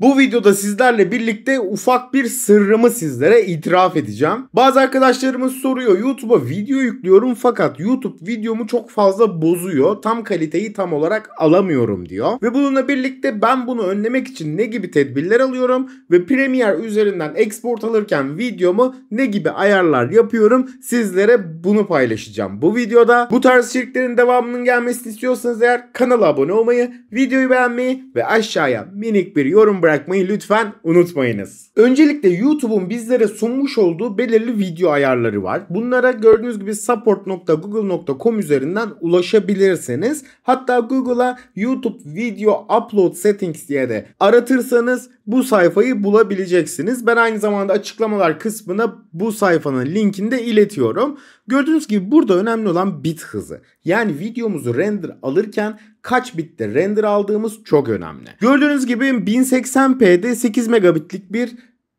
Bu videoda sizlerle birlikte ufak bir sırrımı sizlere itiraf edeceğim. Bazı arkadaşlarımız soruyor YouTube'a video yüklüyorum fakat YouTube videomu çok fazla bozuyor. Tam kaliteyi tam olarak alamıyorum diyor. Ve bununla birlikte ben bunu önlemek için ne gibi tedbirler alıyorum ve Premiere üzerinden export alırken videomu ne gibi ayarlar yapıyorum sizlere bunu paylaşacağım bu videoda. Bu tarz içeriklerin devamının gelmesini istiyorsanız eğer kanala abone olmayı, videoyu beğenmeyi ve aşağıya minik bir yorum bırakmayı lütfen unutmayınız. Öncelikle YouTube'un bizlere sunmuş olduğu belirli video ayarları var. Bunlara gördüğünüz gibi support.google.com üzerinden ulaşabilirsiniz. Hatta Google'a YouTube Video Upload Settings diye de aratırsanız bu sayfayı bulabileceksiniz. Ben aynı zamanda açıklamalar kısmına bu sayfanın linkini de iletiyorum. Gördüğünüz gibi burada önemli olan bit hızı. Yani videomuzu render alırken kaç bitte render aldığımız çok önemli. Gördüğünüz gibi 1080p'de 8 megabitlik bir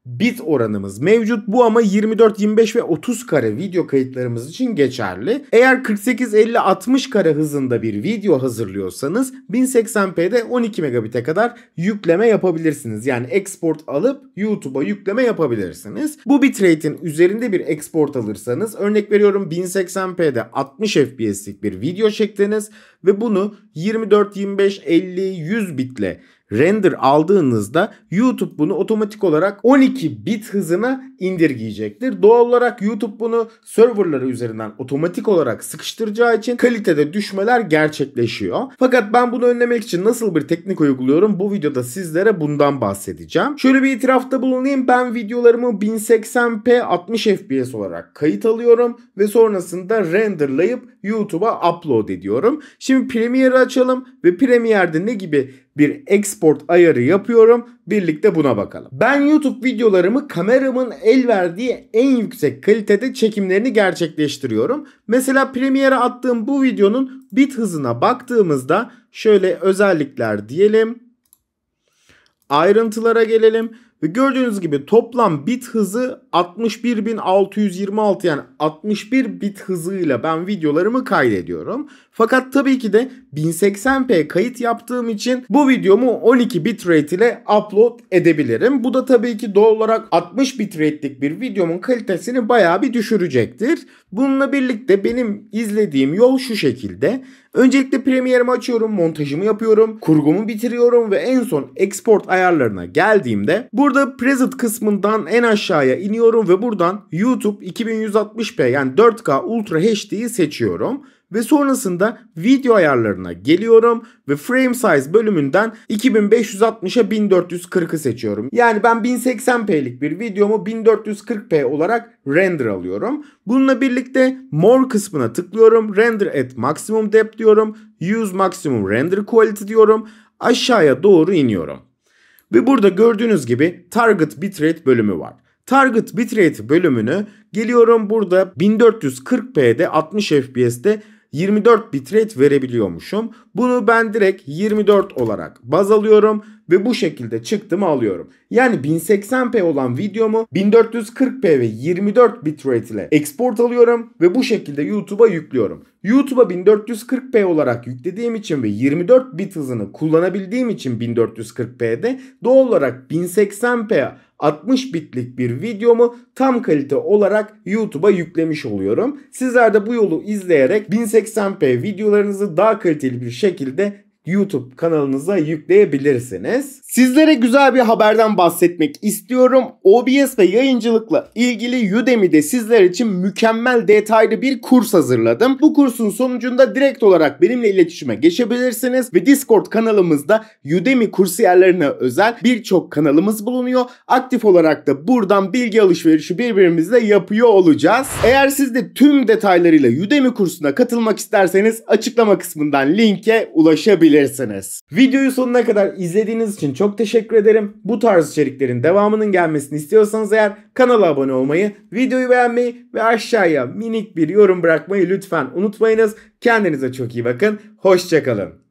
bit oranımız mevcut. Bu ama 24, 25 ve 30 kare video kayıtlarımız için geçerli. Eğer 48, 50, 60 kare hızında bir video hazırlıyorsanız 1080p'de 12 megabite kadar yükleme yapabilirsiniz. Yani export alıp YouTube'a yükleme yapabilirsiniz. Bu bitrate'in üzerinde bir export alırsanız örnek veriyorum 1080p'de 60 FPS'lik bir video çektiniz ve bunu 24, 25, 50, 100 bitle render aldığınızda YouTube bunu otomatik olarak 12 bit hızına indirgeyecektir. Doğal olarak YouTube bunu serverları üzerinden otomatik olarak sıkıştıracağı için kalitede düşmeler gerçekleşiyor. Fakat ben bunu önlemek için nasıl bir teknik uyguluyorum bu videoda sizlere bundan bahsedeceğim. Şöyle bir itirafta bulunayım ben videolarımı 1080p 60 fps olarak kayıt alıyorum ve sonrasında renderlayıp YouTube'a upload ediyorum. Şimdi Premiere'ı açalım ve Premiere'de ne gibi bir export ayarı yapıyorum. Birlikte buna bakalım. Ben YouTube videolarımı kameramın el verdiği en yüksek kalitede çekimlerini gerçekleştiriyorum. Mesela Premiere attığım bu videonun bit hızına baktığımızda şöyle özellikler diyelim. Ayrıntılara gelelim ve gördüğünüz gibi toplam bit hızı 61.626 yani 61 bit hızıyla ben videolarımı kaydediyorum. Fakat tabii ki de 1080p kayıt yaptığım için bu videomu 12 bitrate ile upload edebilirim. Bu da tabii ki doğal olarak 60 bitrate'lik bir videomun kalitesini bayağı bir düşürecektir. Bununla birlikte benim izlediğim yol şu şekilde. Öncelikle Premiere'imi açıyorum, montajımı yapıyorum, kurgumu bitiriyorum ve en son export ayarlarına geldiğimde bu Burada present kısmından en aşağıya iniyorum ve buradan YouTube 2160p yani 4K Ultra HD'yi seçiyorum. Ve sonrasında video ayarlarına geliyorum ve frame size bölümünden 2560'a 1440'ı seçiyorum. Yani ben 1080p'lik bir videomu 1440p olarak render alıyorum. Bununla birlikte more kısmına tıklıyorum. Render at maximum depth diyorum. Use maximum render quality diyorum. Aşağıya doğru iniyorum. Ve burada gördüğünüz gibi target bitrate bölümü var. Target bitrate bölümünü geliyorum burada 1440p'de 60 fps'te 24 bitrate verebiliyormuşum. Bunu ben direkt 24 olarak baz alıyorum ve bu şekilde çıktımı alıyorum. Yani 1080p olan videomu 1440p ve 24 bitrate ile export alıyorum ve bu şekilde YouTube'a yüklüyorum. YouTube'a 1440p olarak yüklediğim için ve 24 bit hızını kullanabildiğim için 1440p'de doğal olarak 1080p 60 bitlik bir videomu tam kalite olarak YouTube'a yüklemiş oluyorum. Sizler de bu yolu izleyerek 1080p videolarınızı daha kaliteli bir şekilde YouTube kanalınıza yükleyebilirsiniz. Sizlere güzel bir haberden bahsetmek istiyorum. OBS ve yayıncılıkla ilgili Udemy'de sizler için mükemmel detaylı bir kurs hazırladım. Bu kursun sonucunda direkt olarak benimle iletişime geçebilirsiniz ve Discord kanalımızda Udemy kursu kursiyerlerine özel birçok kanalımız bulunuyor. Aktif olarak da buradan bilgi alışverişi birbirimizle yapıyor olacağız. Eğer siz de tüm detaylarıyla Udemy kursuna katılmak isterseniz açıklama kısmından linke ulaşabilirsiniz bulabilirsiniz. Videoyu sonuna kadar izlediğiniz için çok teşekkür ederim. Bu tarz içeriklerin devamının gelmesini istiyorsanız eğer kanala abone olmayı, videoyu beğenmeyi ve aşağıya minik bir yorum bırakmayı lütfen unutmayınız. Kendinize çok iyi bakın. Hoşçakalın.